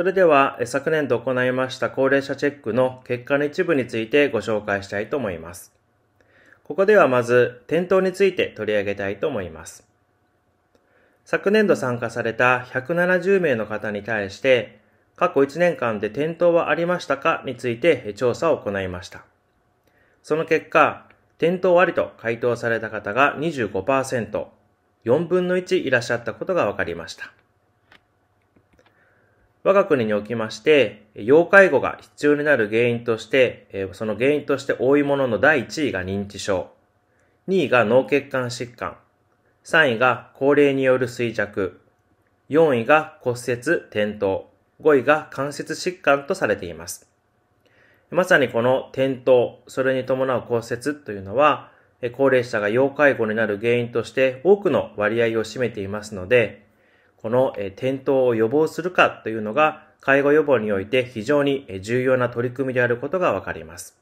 それでは昨年度行いました高齢者チェックの結果の一部についてご紹介したいと思います。ここではまず転倒について取り上げたいと思います。昨年度参加された170名の方に対して、過去1年間で転倒はありましたかについて調査を行いました。その結果、転倒ありと回答された方が25%、4分の1いらっしゃったことが分かりました。我が国におきまして、要介護が必要になる原因として、その原因として多いものの第1位が認知症、2位が脳血管疾患、3位が高齢による衰弱、4位が骨折、転倒、5位が関節疾患とされています。まさにこの転倒、それに伴う骨折というのは、高齢者が要介護になる原因として多くの割合を占めていますので、この転倒を予防するかというのが、介護予防において非常に重要な取り組みであることがわかります。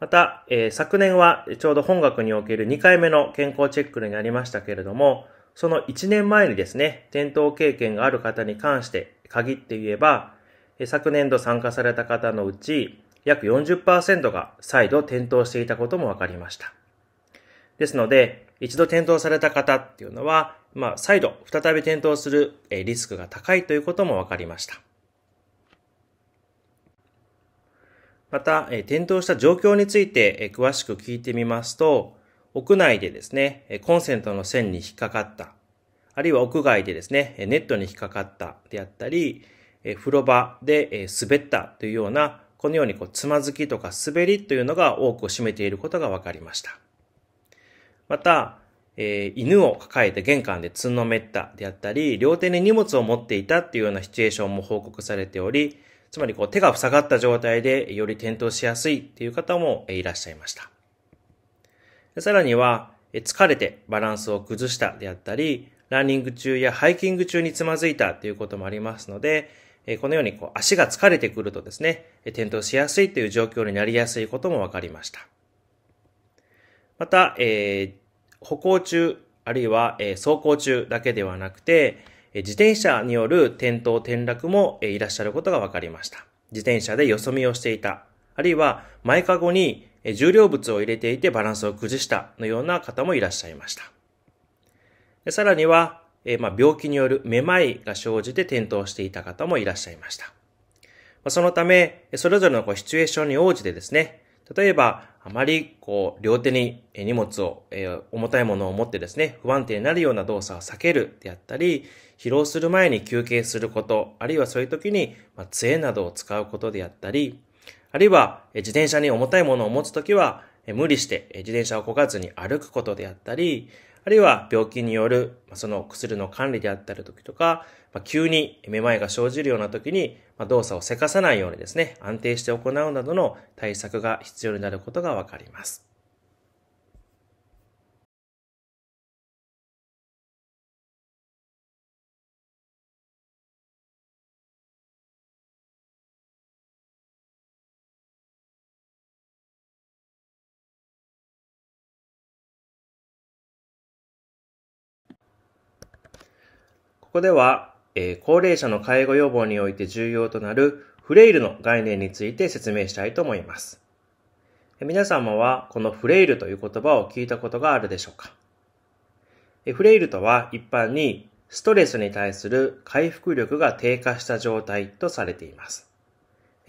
また、え昨年はちょうど本学における2回目の健康チェックになりましたけれども、その1年前にですね、転倒経験がある方に関して限って言えば、昨年度参加された方のうち約40%が再度転倒していたことも分かりました。ですので、一度転倒された方っていうのは、まあ、再度、再び転倒するリスクが高いということも分かりました。また、転倒した状況について詳しく聞いてみますと、屋内でですね、コンセントの線に引っかかった、あるいは屋外でですね、ネットに引っかかったであったり、風呂場で滑ったというような、このようにこうつまずきとか滑りというのが多く占めていることが分かりました。また、えー、犬を抱えて玄関でつんのめったであったり、両手に荷物を持っていたっていうようなシチュエーションも報告されており、つまりこう手が塞がった状態でより転倒しやすいっていう方もいらっしゃいました。さらには、疲れてバランスを崩したであったり、ランニング中やハイキング中につまずいたということもありますので、このようにこう足が疲れてくるとですね、転倒しやすいという状況になりやすいことも分かりました。また、えー、歩行中、あるいは、え走行中だけではなくて、自転車による転倒転落もいらっしゃることが分かりました。自転車でよそ見をしていた、あるいは前かごに重量物を入れていてバランスを崩したのような方もいらっしゃいました。さらには、えまあ、病気によるめまいが生じて転倒していた方もいらっしゃいました。そのため、それぞれのこうシチュエーションに応じてですね、例えば、あまり、こう、両手に荷物を、えー、重たいものを持ってですね、不安定になるような動作を避けるであったり、疲労する前に休憩すること、あるいはそういう時に、まあ、杖などを使うことであったり、あるいは、自転車に重たいものを持つ時は、無理して自転車をこがずに歩くことであったり、あるいは病気による、その薬の管理であったりとか、急にめまいが生じるような時に、動作をせかさないようにですね、安定して行うなどの対策が必要になることがわかります。ここでは、えー、高齢者の介護予防において重要となるフレイルの概念について説明したいと思います。皆様はこのフレイルという言葉を聞いたことがあるでしょうかフレイルとは一般にストレスに対する回復力が低下した状態とされています。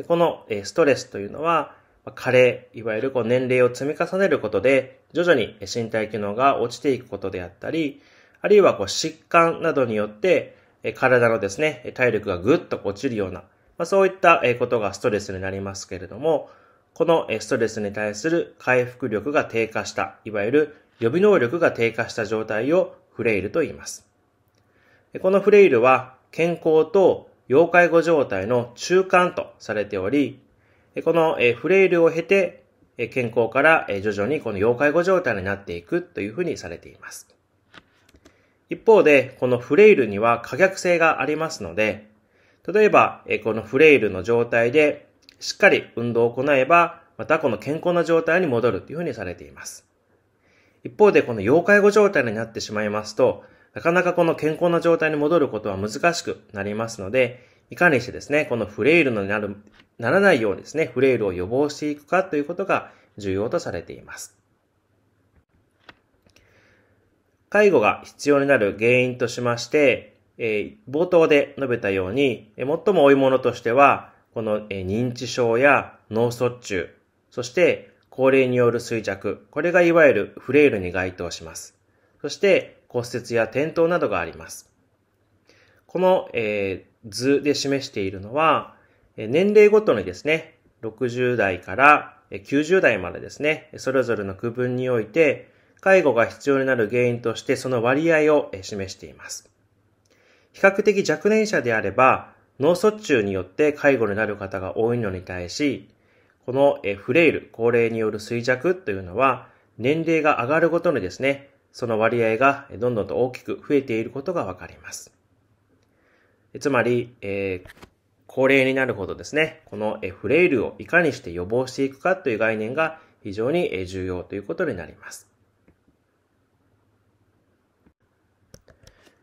このストレスというのは加齢、いわゆる年齢を積み重ねることで徐々に身体機能が落ちていくことであったり、あるいはこう疾患などによって、体のですね、体力がぐっと落ちるような、まあ、そういったことがストレスになりますけれども、このストレスに対する回復力が低下した、いわゆる予備能力が低下した状態をフレイルと言います。このフレイルは健康と要介護状態の中間とされており、このフレイルを経て健康から徐々にこの要介護状態になっていくというふうにされています。一方で、このフレイルには可逆性がありますので、例えば、このフレイルの状態で、しっかり運動を行えば、またこの健康な状態に戻るというふうにされています。一方で、この要介護状態になってしまいますと、なかなかこの健康な状態に戻ることは難しくなりますので、いかにしてですね、このフレイルのなる、ならないようにですね、フレイルを予防していくかということが重要とされています。介護が必要になる原因としまして、えー、冒頭で述べたように、えー、最も多いものとしては、この、えー、認知症や脳卒中、そして高齢による衰弱、これがいわゆるフレイルに該当します。そして骨折や転倒などがあります。この、えー、図で示しているのは、年齢ごとにですね、60代から90代までですね、それぞれの区分において、介護が必要になる原因としてその割合を示しています。比較的若年者であれば、脳卒中によって介護になる方が多いのに対し、このフレイル、高齢による衰弱というのは、年齢が上がるごとにですね、その割合がどんどんと大きく増えていることがわかります。つまり、えー、高齢になるほどですね、このフレイルをいかにして予防していくかという概念が非常に重要ということになります。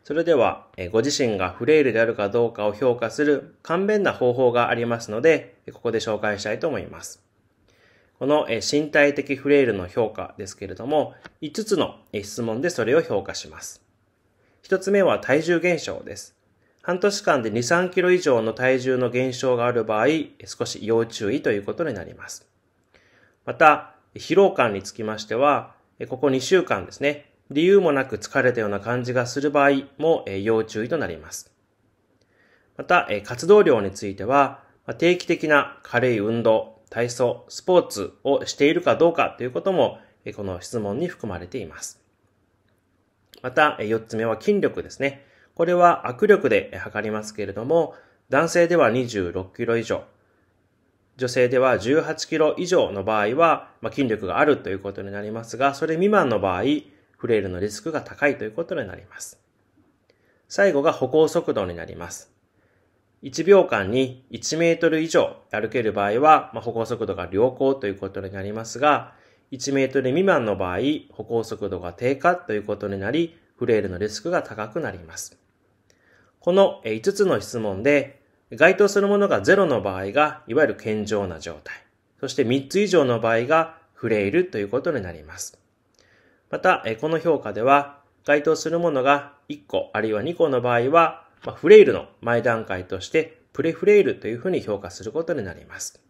それでは、ご自身がフレイルであるかどうかを評価する簡便な方法がありますので、ここで紹介したいと思います。この身体的フレイルの評価ですけれども、5つの質問でそれを評価します。1つ目は体重減少です。半年間で2、3キロ以上の体重の減少がある場合、少し要注意ということになります。また、疲労感につきましては、ここ2週間ですね、理由もなく疲れたような感じがする場合も要注意となります。また、活動量については、定期的な軽い運動、体操、スポーツをしているかどうかということも、この質問に含まれています。また、4つ目は筋力ですね。これは握力で測りますけれども、男性では26キロ以上、女性では18キロ以上の場合は、筋力があるということになりますが、それ未満の場合、フレイルのリスクが高いということになります。最後が歩行速度になります。1秒間に1メートル以上歩ける場合は、まあ、歩行速度が良好ということになりますが、1メートル未満の場合、歩行速度が低下ということになり、フレイルのリスクが高くなります。この5つの質問で、該当するものが0の場合が、いわゆる健常な状態。そして3つ以上の場合が、フレイルということになります。また、この評価では、該当するものが1個あるいは2個の場合は、まフレイルの前段階として、プレフレイルというふうに評価することになります。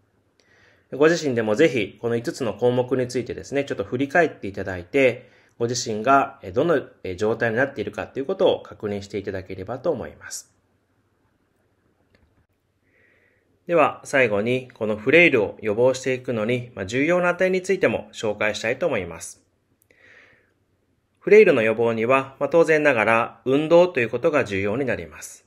ご自身でもぜひ、この5つの項目についてですね、ちょっと振り返っていただいて、ご自身がどの状態になっているかということを確認していただければと思います。では、最後に、このフレイルを予防していくのに重要な点についても紹介したいと思います。フレイルの予防には、まあ、当然ながら運動ということが重要になります。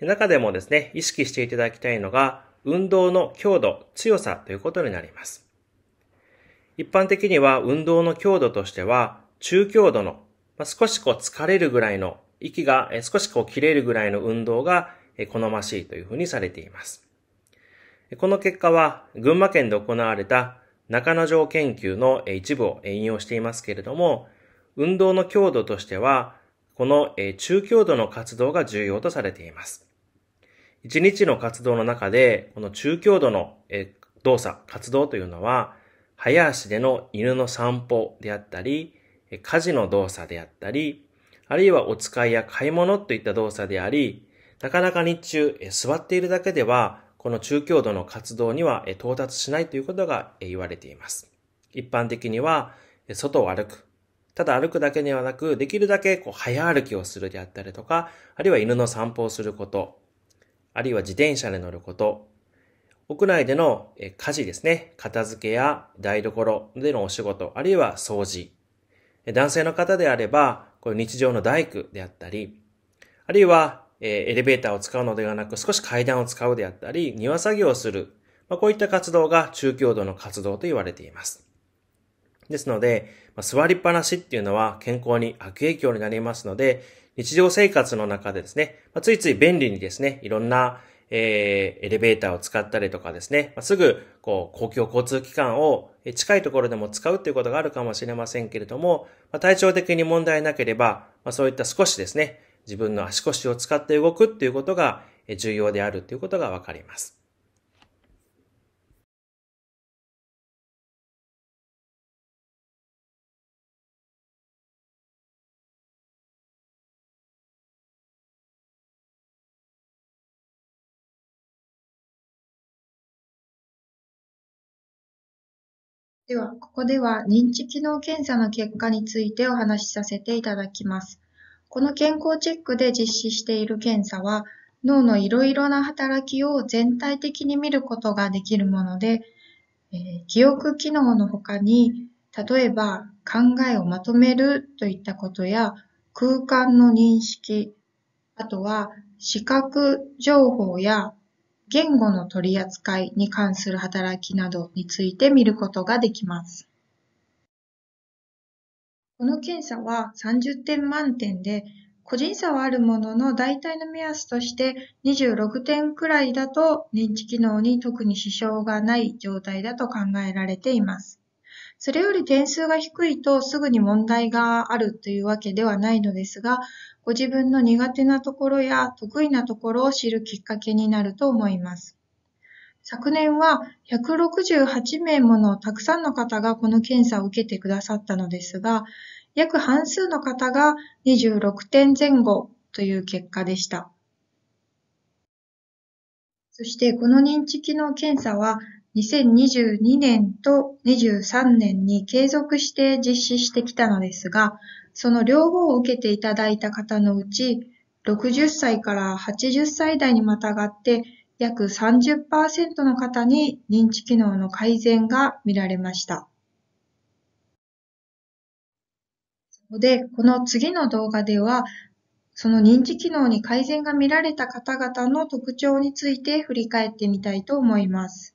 中でもですね、意識していただきたいのが、運動の強度、強さということになります。一般的には運動の強度としては、中強度の、まあ、少しこう疲れるぐらいの、息が少しこう切れるぐらいの運動が好ましいというふうにされています。この結果は、群馬県で行われた中野城研究の一部を引用していますけれども、運動の強度としては、この中強度の活動が重要とされています。一日の活動の中で、この中強度の動作、活動というのは、早足での犬の散歩であったり、家事の動作であったり、あるいはお使いや買い物といった動作であり、なかなか日中座っているだけでは、この中強度の活動には到達しないということが言われています。一般的には、外を歩く、ただ歩くだけではなく、できるだけこう早歩きをするであったりとか、あるいは犬の散歩をすること、あるいは自転車で乗ること、屋内での家事ですね、片付けや台所でのお仕事、あるいは掃除。男性の方であれば、こう日常の大工であったり、あるいはエレベーターを使うのではなく少し階段を使うであったり、庭作業をする。まあ、こういった活動が中強度の活動と言われています。ですので、まあ、座りっぱなしっていうのは健康に悪影響になりますので、日常生活の中でですね、まあ、ついつい便利にですね、いろんな、えー、エレベーターを使ったりとかですね、まあ、すぐ、こう、公共交通機関を近いところでも使うということがあるかもしれませんけれども、まあ、体調的に問題なければ、まあ、そういった少しですね、自分の足腰を使って動くっていうことが重要であるということがわかります。では、ここでは認知機能検査の結果についてお話しさせていただきます。この健康チェックで実施している検査は、脳のいろいろな働きを全体的に見ることができるもので、えー、記憶機能の他に、例えば考えをまとめるといったことや、空間の認識、あとは視覚情報や言語の取り扱いに関する働きなどについて見ることができます。この検査は30点満点で、個人差はあるものの大体の目安として26点くらいだと認知機能に特に支障がない状態だと考えられています。それより点数が低いとすぐに問題があるというわけではないのですが、ご自分の苦手なところや得意なところを知るきっかけになると思います。昨年は168名ものたくさんの方がこの検査を受けてくださったのですが、約半数の方が26点前後という結果でした。そしてこの認知機能検査は2022年と23年に継続して実施してきたのですが、その両方を受けていただいた方のうち、60歳から80歳代にまたがって、約30%の方に認知機能の改善が見られました。そこで、この次の動画では、その認知機能に改善が見られた方々の特徴について振り返ってみたいと思います。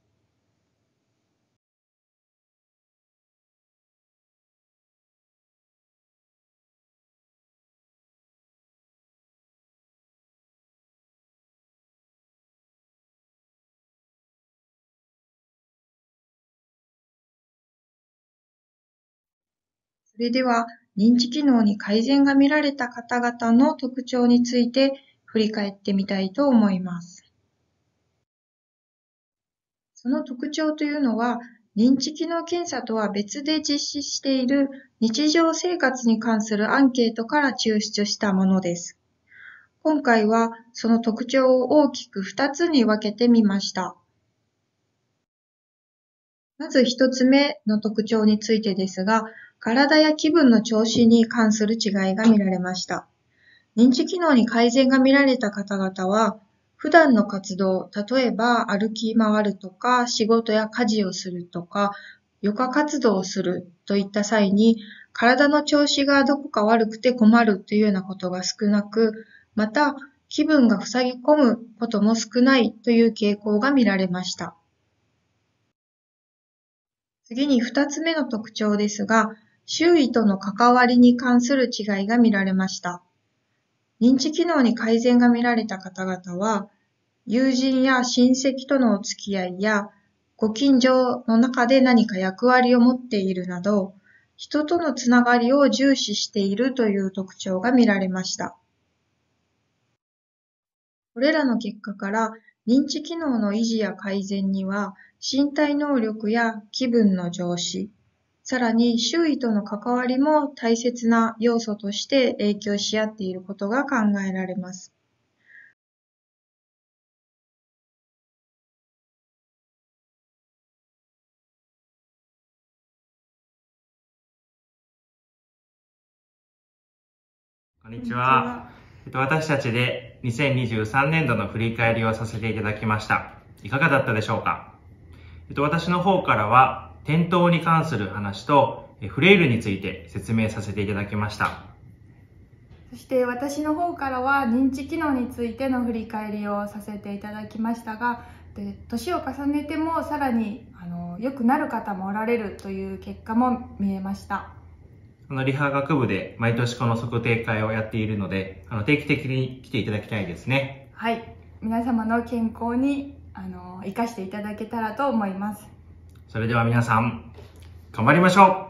それでは、認知機能に改善が見られた方々の特徴について振り返ってみたいと思います。その特徴というのは、認知機能検査とは別で実施している日常生活に関するアンケートから抽出したものです。今回はその特徴を大きく2つに分けてみました。まず1つ目の特徴についてですが、体や気分の調子に関する違いが見られました。認知機能に改善が見られた方々は、普段の活動、例えば歩き回るとか、仕事や家事をするとか、余暇活動をするといった際に、体の調子がどこか悪くて困るというようなことが少なく、また、気分が塞ぎ込むことも少ないという傾向が見られました。次に二つ目の特徴ですが、周囲との関わりに関する違いが見られました。認知機能に改善が見られた方々は、友人や親戚とのお付き合いや、ご近所の中で何か役割を持っているなど、人とのつながりを重視しているという特徴が見られました。これらの結果から認知機能の維持や改善には身体能力や気分の上司、さらに周囲との関わりも大切な要素として影響し合っていることが考えられます。こんにちは。えっと、私たちで2023年度の振り返りをさせていただきました。いかがだったでしょうか、えっと、私の方からは、転倒に関する話とフレイルについて説明させていただきましたそして私の方からは認知機能についての振り返りをさせていただきましたが年を重ねてもさらにあの良くなる方もおられるという結果も見えましたこのリハ学部で毎年この測定会をやっているのであの定期的に来ていただきたいですねはい皆様の健康にあの生かしていただけたらと思いますそれでは皆さん、頑張りましょう